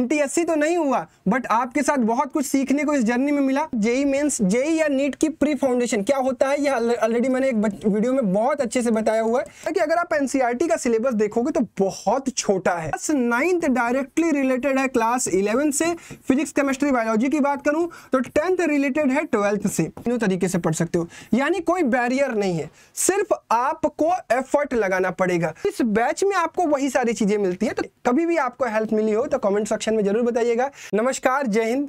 NTSC तो नहीं हुआ बट आपके साथ बहुत कुछ सीखने को इस जर्नी में मिला जेई मेन्स जेई या नीट की प्री फाउंडेशन क्या होता है यह ऑलरेडी मैंने एक वीडियो में बहुत अच्छे से बताया हुआ है कि अगर आप एनसीईआरटी e का सिलेबस देखोगे तो बहुत छोटा है नाइन्थ डायरेक्टली रिलेटेड है क्लास इलेवन से फिजिक्स केमिस्ट्री बायोलॉजी की बात करूं तो टेंथ रिलेटेड है ट्वेल्थ से तीनों तरीके से पढ़ सकते हो यानी कोई बैरियर नहीं है सिर्फ आपको एफर्ट लगाना पड़ेगा इस बैच में आपको वही सारी चीजें मिलती है तो कभी भी आपको हेल्प मिली हो तो कॉमेंट सेक्शन सेक्शन में ज़रूर बताइएगा नमस्कार जय हिंद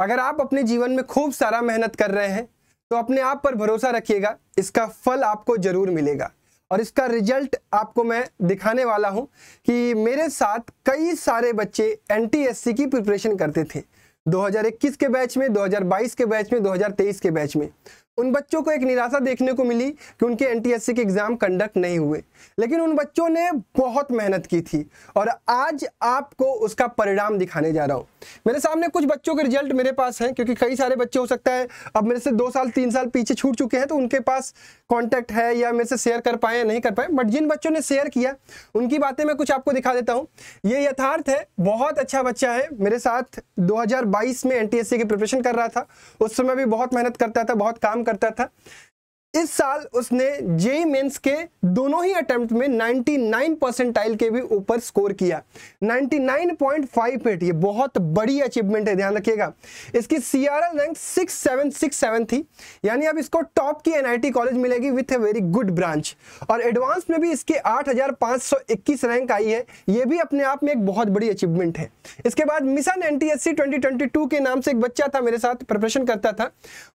अगर आप अपने जीवन में खूब सारा मेहनत कर रहे हैं तो अपने आप पर भरोसा रखिएगा इसका फल आपको ज़रूर मिलेगा और इसका रिजल्ट आपको मैं दिखाने वाला हूं कि मेरे साथ कई सारे बच्चे एन की प्रिपरेशन करते थे 2021 के बैच में 2022 के बैच में 2023 के बैच में उन बच्चों को एक निराशा देखने को मिली कि उनके एन के एग्ज़ाम कंडक्ट नहीं हुए लेकिन उन बच्चों ने बहुत मेहनत की थी और आज आपको उसका परिणाम दिखाने जा रहा हूँ मेरे सामने कुछ बच्चों के रिजल्ट मेरे पास हैं क्योंकि कई सारे बच्चे हो सकता है अब मेरे से दो साल तीन साल पीछे छूट चुके हैं तो उनके पास कॉन्टैक्ट है या मेरे से शेयर कर पाए या नहीं कर पाए बट जिन बच्चों ने शेयर किया उनकी बातें मैं कुछ आपको दिखा देता हूँ ये यथार्थ है बहुत अच्छा बच्चा है मेरे साथ बाईस में सी की प्रिपरेशन कर रहा था उस समय भी बहुत मेहनत करता था बहुत काम कर करता था इस साल उसने जेई मेंस के दोनों ही अटेम्प्ट में 99 परसेंटाइल के भी ऊपर स्कोर किया 99.58 ये बहुत बड़ी अचीवमेंट है ध्यान रखिएगा इसकी सी आर एल रैंक 6767 थी यानी अब इसको टॉप की एनआईटी कॉलेज मिलेगी with a very good branch और एडवांस में भी इसके 8521 रैंक आई है ये भी अपने आप में एक बहुत बड़ी अचीवमेंट है इसके बाद मिशन एन टी के नाम से एक बच्चा था मेरे साथ प्रिपरेशन करता था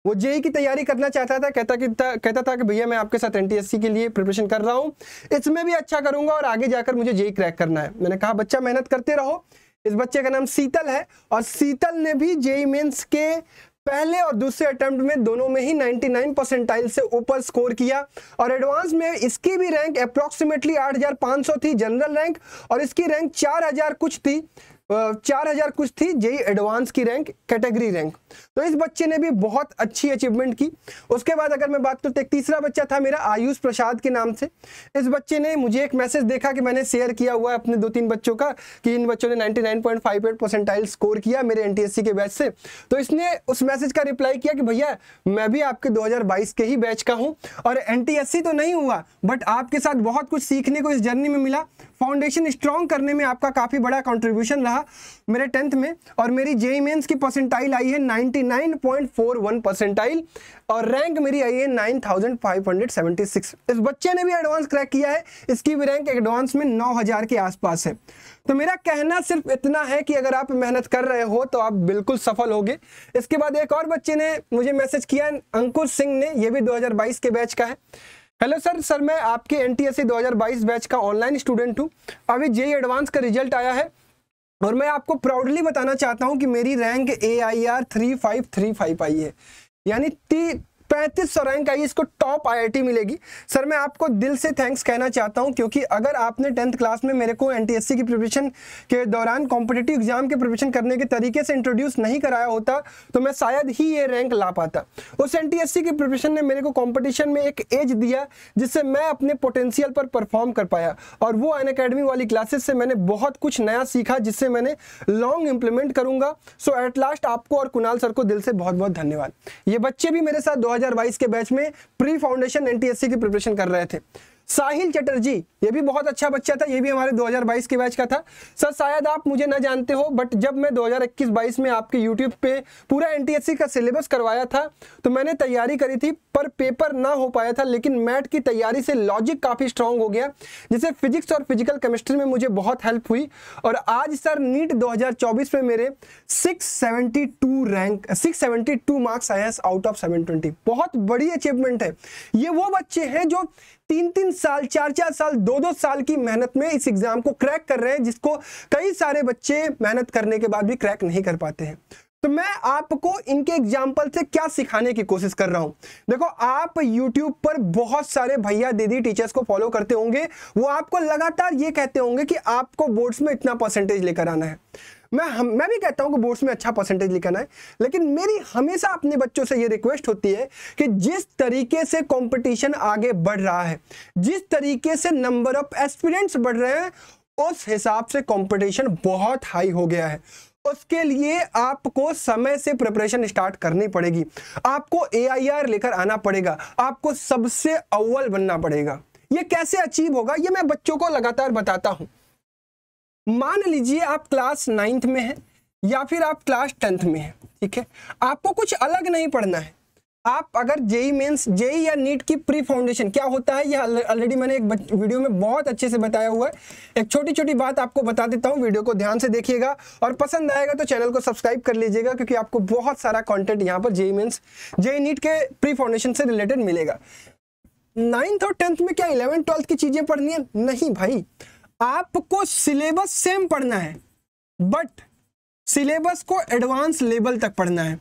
वो जेई की तैयारी करना चाहता था कहता कि कहता था कि भैया मैं आपके साथ एन के लिए प्रिपरेशन कर रहा हूँ इसमें भी अच्छा करूंगा और आगे जाकर मुझे जे क्रैक करना है मैंने कहा बच्चा मेहनत करते रहो इस बच्चे का नाम शीतल है और शीतल ने भी जेई मेन्स के पहले और दूसरे अटेम्प्ट में दोनों में ही 99 परसेंटाइल से ऊपर स्कोर किया और एडवांस में इसकी भी रैंक अप्रॉक्सीमेटली 8,500 थी जनरल रैंक और इसकी रैंक 4,000 कुछ थी चार हजार कुछ थी जेई एडवांस की रैंक कैटेगरी रैंक तो इस बच्चे ने भी बहुत अच्छी अचीवमेंट की उसके बाद अगर मैं बात करते तो तीसरा बच्चा था मेरा आयुष प्रसाद के नाम से इस बच्चे ने मुझे एक मैसेज देखा कि मैंने शेयर किया हुआ है अपने दो तीन बच्चों का कि इन बच्चों ने 99.58 परसेंटाइल स्कोर किया मेरे एनटीएससी के बैच से तो इसने उस मैसेज का रिप्लाई किया कि भैया मैं भी आपके 2022 के ही बैच का हूँ और एनटीएससी तो नहीं हुआ बट आपके साथ बहुत कुछ सीखने को इस जर्नी में मिला फाउंडेशन स्ट्रॉन्ग करने में आपका काफ़ी बड़ा कंट्रीब्यूशन रहा मेरे टेंथ में और मेरी जेई मेन्स e की परसेंटाइल आई है 99.41 परसेंटाइल और रैंक मेरी आई है 9576 इस बच्चे ने भी एडवांस क्रैक किया है इसकी भी रैंक एडवांस में 9000 के आसपास है तो मेरा कहना सिर्फ इतना है कि अगर आप मेहनत कर रहे हो तो आप बिल्कुल सफल होगे इसके बाद एक और बच्चे ने मुझे मैसेज किया अंकुर सिंह ने यह भी दो के बैच का है हेलो सर सर मैं आपके एन टी 2022 बैच का ऑनलाइन स्टूडेंट हूँ अभी जे एडवांस e का रिजल्ट आया है और मैं आपको प्राउडली बताना चाहता हूँ कि मेरी rank A I R three five three five आई है यानी ती पैंतीस सौ रैंक आई इसको टॉप आईआईटी मिलेगी सर मैं आपको दिल से थैंक्स कहना चाहता हूँ क्योंकि अगर आपने टेंथ क्लास में मेरे को एनटीएससी की प्रिपरेशन के दौरान कॉम्पिटेटिव एग्जाम के प्रिपरेशन करने के तरीके से इंट्रोड्यूस नहीं कराया होता तो मैं शायद ही ये रैंक ला पाता उस एन की प्रिपरेशन ने मेरे को कॉम्पिटिशन में एक एज दिया जिससे मैं अपने पोटेंशियल पर परफॉर्म कर पाया और वो अन वाली क्लासेस से मैंने बहुत कुछ नया सीखा जिससे मैंने लॉन्ग इंप्लीमेंट करूंगा सो एट लास्ट आपको और कुणाल सर को दिल से बहुत बहुत धन्यवाद ये बच्चे भी मेरे साथ 2022 के बैच में प्री फाउंडेशन एनटीएससी की प्रिपरेशन कर रहे थे साहिल चटर्जी ये भी बहुत अच्छा बच्चा था ये भी हमारे 2022 के बैच का था सर शायद आप मुझे ना जानते हो बट जब मैं 2021-22 में आपके यूट्यूब पे पूरा एन का सिलेबस करवाया था तो मैंने तैयारी करी थी पर पेपर ना हो पाया था लेकिन मैट की तैयारी से लॉजिक काफ़ी स्ट्रांग हो गया जिससे फिजिक्स और फिजिकल केमिस्ट्री में मुझे बहुत हेल्प हुई और आज सर नीट दो में मेरे सिक्स रैंक सिक्स मार्क्स आया आउट ऑफ सेवन बहुत बड़ी अचीवमेंट है ये वो बच्चे हैं जो तीन तीन साल चार चार साल दो दो साल की मेहनत में इस एग्जाम को क्रैक कर रहे हैं जिसको कई सारे बच्चे मेहनत करने के बाद भी क्रैक नहीं कर पाते हैं तो मैं आपको इनके एग्जाम्पल से क्या सिखाने की कोशिश कर रहा हूं देखो आप यूट्यूब पर बहुत सारे भैया दीदी टीचर्स को फॉलो करते होंगे वो आपको लगातार ये कहते होंगे कि आपको बोर्ड्स में इतना परसेंटेज लेकर आना है मैं हम मैं भी कहता हूँ कि बोर्ड्स में अच्छा परसेंटेज लिखाना है लेकिन मेरी हमेशा अपने बच्चों से ये रिक्वेस्ट होती है कि जिस तरीके से कॉम्पिटिशन आगे बढ़ रहा है जिस तरीके से नंबर ऑफ एस्पिरेंट्स बढ़ रहे हैं उस हिसाब से कंपटीशन बहुत हाई हो गया है उसके लिए आपको समय से प्रिपरेशन स्टार्ट करनी पड़ेगी आपको ए लेकर आना पड़ेगा आपको सबसे अव्वल बनना पड़ेगा ये कैसे अचीव होगा ये मैं बच्चों को लगातार बताता हूँ मान लीजिए आप क्लास नाइन्थ में हैं या फिर आप क्लास टेंथ में हैं ठीक है आपको कुछ अलग नहीं पढ़ना है आप अगर जेई मेंस जेई या नीट की प्री फाउंडेशन क्या होता है यह ऑलरेडी मैंने एक वीडियो में बहुत अच्छे से बताया हुआ है एक छोटी छोटी बात आपको बता देता हूँ वीडियो को ध्यान से देखिएगा और पसंद आएगा तो चैनल को सब्सक्राइब कर लीजिएगा क्योंकि आपको बहुत सारा कंटेंट यहाँ पर जेई मेंस जेई नीट के प्री फाउंडेशन से रिलेटेड मिलेगा नाइन्थ और टेंथ में क्या इलेवेंथ ट्वेल्थ की चीज़ें पढ़नी है नहीं भाई आपको सिलेबस सेम पढ़ना है बट सिलेबस को एडवांस लेवल तक पढ़ना है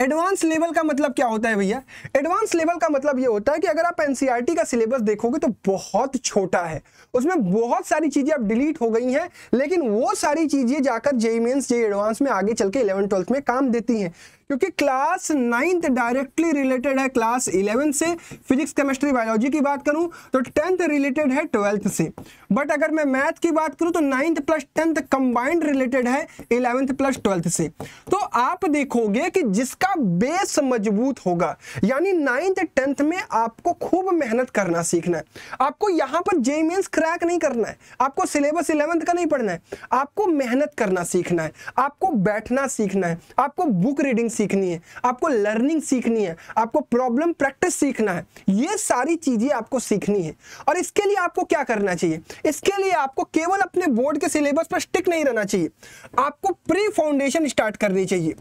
एडवांस लेवल का मतलब क्या होता है भैया एडवांस लेवल का मतलब ये होता है कि अगर आप एनसीईआरटी e का सिलेबस देखोगे तो बहुत छोटा है उसमें बहुत सारी चीजें अब डिलीट हो गई हैं लेकिन वो सारी चीजें जाकर जेई मेन्स जे एडवांस में आगे चल के इलेवन ट्वेल्थ में काम देती हैं क्योंकि क्लास नाइन्थ डायरेक्टली रिलेटेड है क्लास इलेवेंथ से फिजिक्स केमिस्ट्री बायोलॉजी की बात करूं तो टेंथ रिलेटेड है ट्वेल्थ से बट अगर मैं मैथ की बात करूं तो ninth plus tenth combined related है इलेवेंथ प्लस ट्वेल्थ से तो आप देखोगे कि जिसका बेस मजबूत होगा यानी नाइन्थ टेंथ में आपको खूब मेहनत करना सीखना है आपको यहाँ पर जे मीन क्रैक नहीं करना है आपको सिलेबस इलेवंथ का नहीं पढ़ना है आपको मेहनत करना सीखना है आपको बैठना सीखना है आपको बुक रीडिंग सीखना सीखनी है आपको लर्निंग सीखनी है आपको प्रॉब्लम प्रैक्टिस सीखना है ये सारी चीज़ें आपको सीखनी है और इसके लिए आपको क्या करना चाहिए इसके लिए आपको केवल अपने बोर्ड के सिलेबस पर स्टिक नहीं रहना चाहिए आपको प्री फाउंडेशन स्टार्ट करनी चाहिए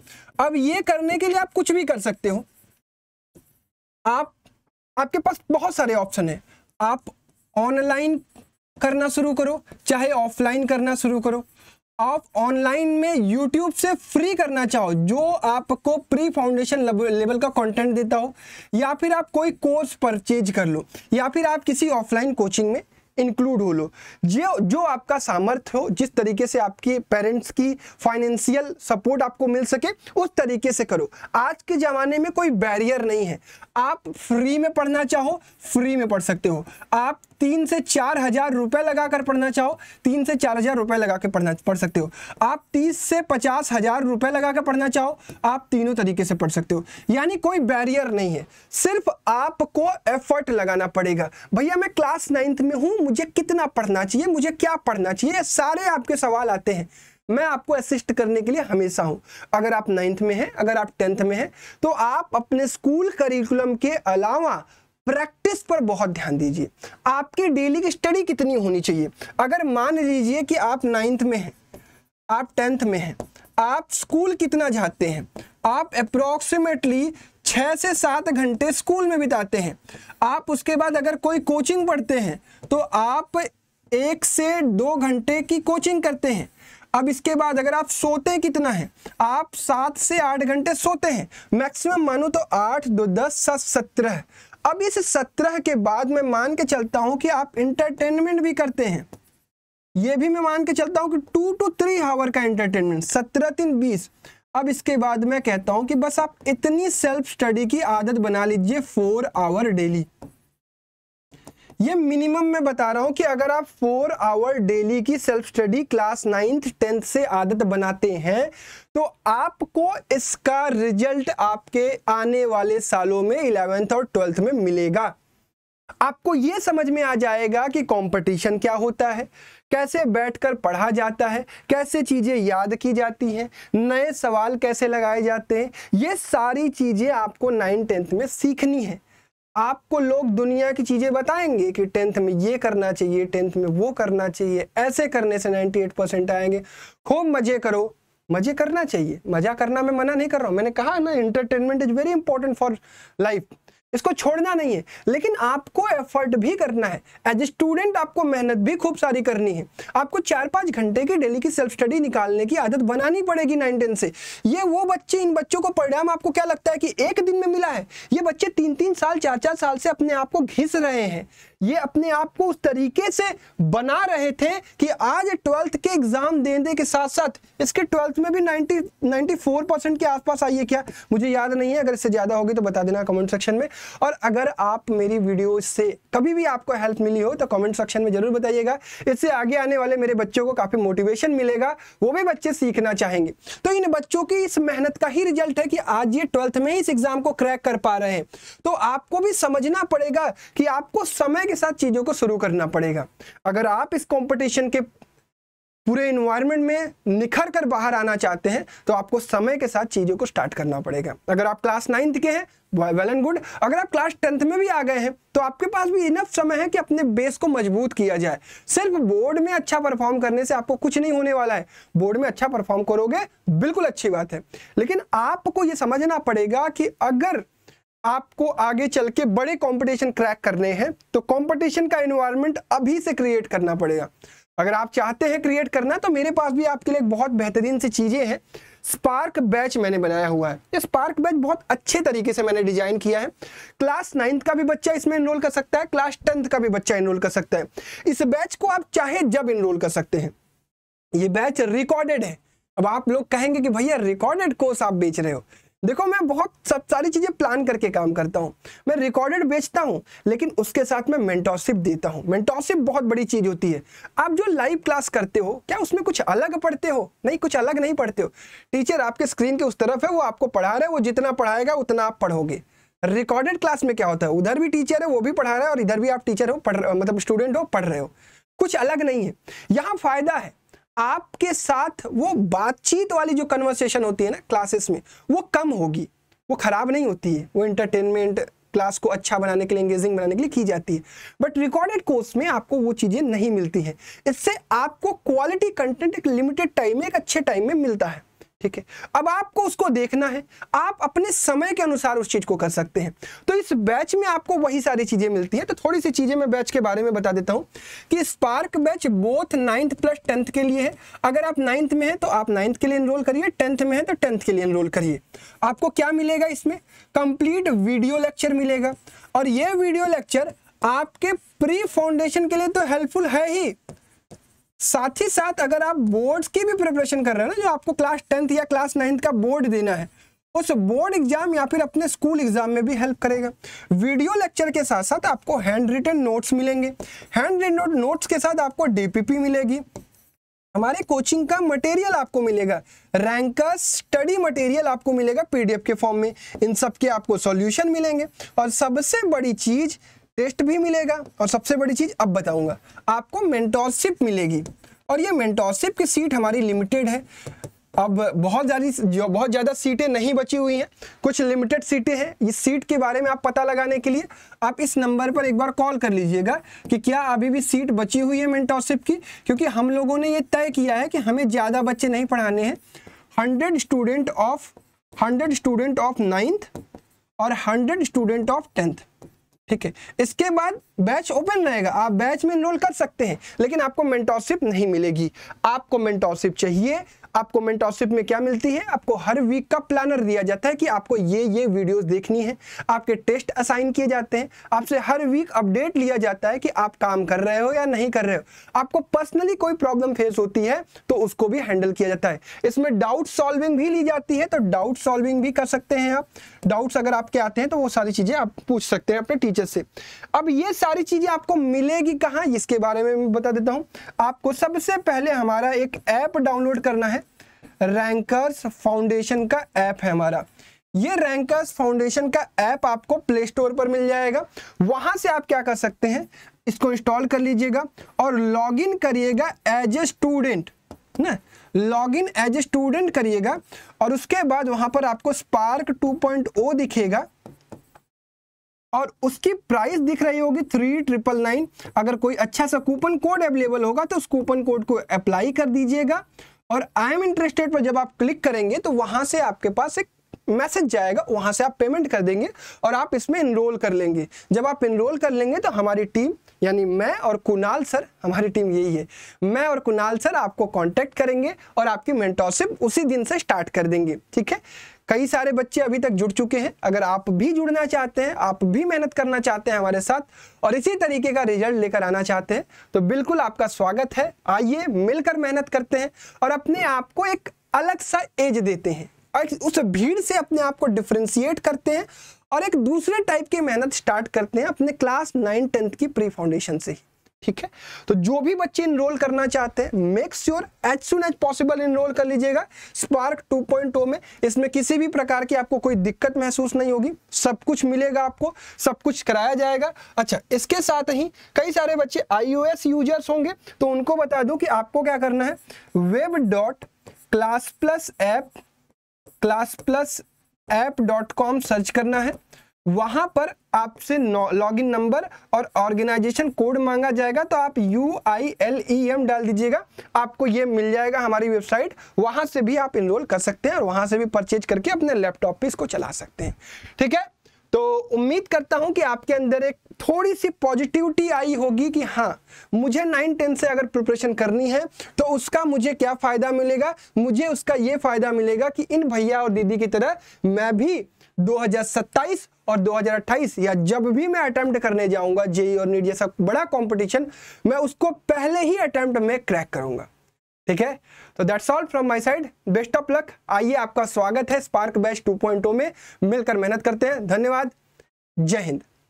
अब ये करने के लिए आप कुछ भी कर सकते हो आप आपके पास बहुत सारे ऑप्शन है आप ऑनलाइन करना शुरू करो चाहे ऑफलाइन करना शुरू करो आप ऑनलाइन में यूट्यूब से फ्री करना चाहो जो आपको प्री फाउंडेशन लेवल का कंटेंट देता हो या फिर आप कोई कोर्स परचेज कर लो या फिर आप किसी ऑफलाइन कोचिंग में इंक्लूड हो लो जो जो आपका सामर्थ्य हो जिस तरीके से आपकी पेरेंट्स की फाइनेंशियल सपोर्ट आपको मिल सके उस तरीके से करो आज के ज़माने में कोई बैरियर नहीं है आप फ्री में पढ़ना चाहो फ्री में पढ़ सकते हो आप तीन से चार हज़ार रुपये लगा कर पढ़ना चाहो तीन से चार हज़ार रुपये लगा के पढ़ना पढ़ सकते हो आप तीस से पचास हज़ार रुपये लगा कर पढ़ना चाहो आप तीनों तरीके से पढ़ सकते हो यानी कोई बैरियर नहीं है सिर्फ आपको एफर्ट लगाना पड़ेगा भैया मैं क्लास नाइन्थ में हूँ मुझे कितना पढ़ना चाहिए मुझे क्या पढ़ना चाहिए सारे आपके सवाल आते हैं मैं आपको असिस्ट करने के लिए हमेशा हूं अगर आप नाइन्थ में हैं अगर आप टेंथ में हैं तो आप अपने स्कूल करिकुलम के अलावा प्रैक्टिस पर बहुत ध्यान दीजिए आपकी डेली की स्टडी कितनी होनी चाहिए अगर मान लीजिए कि आप नाइन्थ में हैं आप टेंथ में हैं आप स्कूल कितना जाते हैं आप अप्रोक्सीमेटली छः से सात घंटे स्कूल में बिताते हैं आप उसके बाद अगर कोई कोचिंग पढ़ते हैं तो आप एक से दो घंटे की कोचिंग करते हैं अब इसके बाद अगर आप सोते कितना है आप सात से आठ घंटे सोते हैं मैक्सिमम मानो तो आठ दो दस सात सत्रह अब इस सत्रह के बाद मैं मान के चलता हूँ कि आप इंटरटेनमेंट भी करते हैं ये भी मैं मान के चलता हूँ कि टू टू थ्री आवर का इंटरटेनमेंट सत्रह तीन बीस अब इसके बाद मैं कहता हूं कि बस आप इतनी सेल्फ स्टडी की आदत बना लीजिए फोर आवर डेली ये मिनिमम मैं बता रहा हूं कि अगर आप फोर आवर डेली की self study class ninth tenth से आदत बनाते हैं तो आपको इसका रिजल्ट आपके आने वाले सालों में इलेवेंथ और ट्वेल्थ में मिलेगा आपको यह समझ में आ जाएगा कि कंपटीशन क्या होता है कैसे बैठकर पढ़ा जाता है कैसे चीज़ें याद की जाती हैं नए सवाल कैसे लगाए जाते हैं ये सारी चीज़ें आपको नाइन टेंथ में सीखनी है आपको लोग दुनिया की चीज़ें बताएंगे कि टेंथ में ये करना चाहिए टेंथ में वो करना चाहिए ऐसे करने से 98 परसेंट आएंगे खूब मज़े करो मज़े करना चाहिए मज़ा करना मैं मना नहीं कर रहा हूँ मैंने कहा ना entertainment is very important for life इसको छोड़ना नहीं है लेकिन आपको एफर्ट भी करना है एज ए स्टूडेंट आपको मेहनत भी खूब सारी करनी है आपको चार पाँच घंटे की डेली की सेल्फ स्टडी निकालने की आदत बनानी पड़ेगी नाइन टेन से ये वो बच्चे इन बच्चों को परिणाम आपको क्या लगता है कि एक दिन में मिला है ये बच्चे तीन तीन साल चार चार साल से अपने आप को घिस रहे हैं ये अपने आप को उस तरीके से बना रहे थे कि आज ट्वेल्थ के एग्जाम देने के साथ साथ इसके ट्वेल्थ में भी 90 94 परसेंट के आसपास आई है क्या मुझे याद नहीं है अगर इससे ज़्यादा होगी तो बता देना कमेंट सेक्शन में और अगर आप मेरी वीडियो से कभी भी आपको हेल्प मिली हो तो कमेंट सेक्शन में ज़रूर बताइएगा इससे आगे आने वाले मेरे बच्चों को काफ़ी मोटिवेशन मिलेगा वो भी बच्चे सीखना चाहेंगे तो इन बच्चों की इस मेहनत का ही रिजल्ट है कि आज ये ट्वेल्थ में ही इस एग्ज़ाम को क्रैक कर पा रहे हैं तो आपको भी समझना पड़ेगा कि आपको समय के साथ चीज़ों को शुरू करना पड़ेगा अगर आप इस कंपटीशन के पूरे इन्वायरमेंट में निखर कर बाहर आना चाहते हैं तो आपको समय के साथ चीज़ों को स्टार्ट करना पड़ेगा अगर आप क्लास नाइन्थ के हैं वेल एंड गुड अगर आप क्लास टेंथ में भी आ गए हैं तो आपके पास भी इनफ समय है कि अपने बेस को मजबूत किया जाए सिर्फ बोर्ड में अच्छा परफॉर्म करने से आपको कुछ नहीं होने वाला है बोर्ड में अच्छा परफॉर्म करोगे बिल्कुल अच्छी बात है लेकिन आपको ये समझना पड़ेगा कि अगर आपको आगे चल के बड़े कंपटीशन क्रैक करने हैं तो कंपटीशन का इन्वायरमेंट अभी से क्रिएट करना पड़ेगा अगर आप चाहते हैं क्रिएट करना तो मेरे पास भी आपके लिए एक बहुत बेहतरीन सी चीज़ें हैं स्पार्क बैच मैंने बनाया हुआ है ये स्पार्क बैच बहुत अच्छे तरीके से मैंने डिजाइन किया है क्लास नाइन्थ का भी बच्चा इसमें इनरोल कर सकता है क्लास टेंथ का भी बच्चा इनरोल कर सकता है इस बैच को आप चाहे जब इनरोल कर सकते हैं ये बैच रिकॉर्डेड है अब आप लोग कहेंगे कि भैया रिकॉर्डेड कोर्स आप बेच रहे हो देखो मैं बहुत सब सारी चीज़ें प्लान करके काम करता हूँ मैं रिकॉर्डेड बेचता हूँ लेकिन उसके साथ मैं मेंटोरशिप देता हूँ मेंटोरशिप बहुत बड़ी चीज़ होती है आप जो लाइव क्लास करते हो क्या उसमें कुछ अलग पढ़ते हो नहीं कुछ अलग नहीं पढ़ते हो टीचर आपके स्क्रीन के उस तरफ है वो आपको पढ़ा रहे हैं वो जितना पढ़ाएगा उतना आप पढ़ोगे रिकॉर्डेड क्लास में क्या होता है उधर भी टीचर है वो भी पढ़ा रहे हैं और इधर भी आप टीचर हो पढ़ मतलब स्टूडेंट हो पढ़ रहे हो कुछ अलग नहीं है यहाँ फायदा है आपके साथ वो बातचीत वाली जो कन्वर्सेशन होती है ना क्लासेस में वो कम होगी वो ख़राब नहीं होती है वो इंटरटेनमेंट क्लास को अच्छा बनाने के लिए एंगेजिंग बनाने के लिए की जाती है बट रिकॉर्डेड कोर्स में आपको वो चीज़ें नहीं मिलती हैं इससे आपको क्वालिटी कंटेंट एक लिमिटेड टाइम में एक अच्छे टाइम में मिलता है ठीक है अब आपको उसको देखना है आप अपने समय के अनुसार उस चीज़ को कर सकते हैं तो इस बैच में आपको वही सारी चीज़ें मिलती है तो थोड़ी सी चीज़ें मैं बैच के बारे में बता देता हूं कि Spark batch both ninth plus tenth के लिए है अगर आप नाइन्थ में है तो आप नाइन्थ के लिए एनरोल करिए टेंथ में है तो टेंथ के लिए एनरोल करिए आपको क्या मिलेगा इसमें कंप्लीट वीडियो लेक्चर मिलेगा और यह वीडियो लेक्चर आपके प्री फाउंडेशन के लिए तो हेल्पफुल है ही साथ ही साथ अगर आप बोर्ड्स की भी प्रिपरेशन कर रहे हो ना जो आपको क्लास टेंथ या क्लास नाइन्थ का बोर्ड देना है उस बोर्ड एग्जाम या फिर अपने स्कूल एग्जाम में भी हेल्प करेगा वीडियो लेक्चर के साथ साथ आपको हैंड रिटन नोट्स मिलेंगे हैंड रिटन नोट्स के साथ आपको डीपीपी मिलेगी हमारे कोचिंग का मटेरियल आपको मिलेगा रैंक का स्टडी मटेरियल आपको मिलेगा पीडीएफ के फॉर्म में इन सब के आपको सॉल्यूशन मिलेंगे और सबसे बड़ी चीज़ टेस्ट भी मिलेगा और सबसे बड़ी चीज़ अब बताऊंगा आपको मेंटोरशिप मिलेगी और ये मेंटोरशिप की सीट हमारी लिमिटेड है अब बहुत ज़्यादा बहुत ज़्यादा सीटें नहीं बची हुई हैं कुछ लिमिटेड सीटें हैं इस सीट के बारे में आप पता लगाने के लिए आप इस नंबर पर एक बार कॉल कर लीजिएगा कि क्या अभी भी सीट बची हुई है मेंटोरशिप की क्योंकि हम लोगों ने ये तय किया है कि हमें ज़्यादा बच्चे नहीं पढ़ाने हैं hundred student of hundred student of ninth और हंड्रेड स्टूडेंट ऑफ टेंथ ठीक है इसके बाद बैच ओपन रहेगा आप बैच में इनरोल कर सकते हैं लेकिन आपको मेंटोरशिप नहीं मिलेगी आपको मेंटोरशिप चाहिए आपको मेंटोरशिप में क्या मिलती है आपको हर वीक का प्लानर दिया जाता है कि आपको ये ये वीडियोस देखनी है आपके टेस्ट असाइन किए जाते हैं आपसे हर वीक अपडेट लिया जाता है कि आप काम कर रहे हो या नहीं कर रहे हो आपको पर्सनली कोई प्रॉब्लम फेस होती है तो उसको भी हैंडल किया जाता है इसमें डाउट सॉल्विंग भी ली जाती है तो डाउट सॉल्विंग भी कर सकते हैं आप डाउट्स अगर आपके आते हैं तो वो सारी चीज़ें आप पूछ सकते हैं अपने टीचर से अब ये सारी चीज़ें आपको मिलेगी कहाँ इसके बारे में बता देता हूँ आपको सबसे पहले हमारा एक ऐप डाउनलोड करना है रैंकर्स फाउंडेशन का ऐप है हमारा ये रैंकर्स फाउंडेशन का ऐप आपको प्ले स्टोर पर मिल जाएगा वहां से आप क्या कर सकते हैं इसको इंस्टॉल कर लीजिएगा और लॉगिन करिएगा एज ए स्टूडेंट ना log in as a student करिएगा और उसके बाद वहां पर आपको स्पार्क 2.0 दिखेगा और उसकी प्राइस दिख रही होगी थ्री ट्रिपल नाइन अगर कोई अच्छा सा कूपन कोड अवेलेबल होगा तो उस कूपन कोड को अप्लाई कर दीजिएगा और आई एम इंटरेस्टेड पर जब आप क्लिक करेंगे तो वहाँ से आपके पास एक मैसेज जाएगा वहाँ से आप पेमेंट कर देंगे और आप इसमें इनरोल कर लेंगे जब आप इनरोल कर लेंगे तो हमारी टीम यानी मैं और कुणाल सर हमारी टीम यही है मैं और कुणाल सर आपको कांटेक्ट करेंगे और आपकी मेंटोरशिप उसी दिन से स्टार्ट कर देंगे ठीक है कई सारे बच्चे अभी तक जुड़ चुके हैं अगर आप भी जुड़ना चाहते हैं आप भी मेहनत करना चाहते हैं हमारे साथ और इसी तरीके का रिजल्ट लेकर आना चाहते हैं तो बिल्कुल आपका स्वागत है आइए मिलकर मेहनत करते हैं और अपने आप को एक अलग सा एज देते हैं और उस भीड़ से अपने आप को डिफ्रेंशिएट करते हैं और एक दूसरे टाइप की मेहनत स्टार्ट करते हैं अपने क्लास नाइन टेंथ की प्री फाउंडेशन से ही ठीक है तो जो भी बच्चे इनरोल करना चाहते हैं make sure as soon as possible enrol कर लीजिएगा स्पार्क 2.0 में इसमें किसी भी प्रकार की आपको कोई दिक्कत महसूस नहीं होगी सब कुछ मिलेगा आपको सब कुछ कराया जाएगा अच्छा इसके साथ ही कई सारे बच्चे आईओएस यूजर्स होंगे तो उनको बता दूं कि आपको क्या करना है web dot Classplus app Classplus app dot com search करना है वहां पर आपसे लॉग इन नंबर और ऑर्गेनाइजेशन कोड मांगा जाएगा तो आप U I L E M डाल दीजिएगा आपको ये मिल जाएगा हमारी वेबसाइट वहां से भी आप इनरोल कर सकते हैं और वहां से भी परचेज करके अपने लैपटॉप पे इसको चला सकते हैं ठीक है तो उम्मीद करता हूं कि आपके अंदर एक थोड़ी सी पॉजिटिविटी आई होगी कि हाँ मुझे नाइन टेन से अगर प्रिपरेशन करनी है तो उसका मुझे क्या फ़ायदा मिलेगा मुझे उसका ये फ़ायदा मिलेगा कि इन भैया और दीदी की तरह मैं भी सत्ताईस और 2028 या जब भी मैं अटैम्प्ट करने जाऊंगा जेई e और नीट जैसा बड़ा कंपटीशन मैं उसको पहले ही अटैम्प्ट में क्रैक करूंगा ठीक है तो that's all from my side best of luck आइए आपका स्वागत है स्पार्क बैच 2.0 में मिलकर मेहनत करते हैं धन्यवाद जय हिंद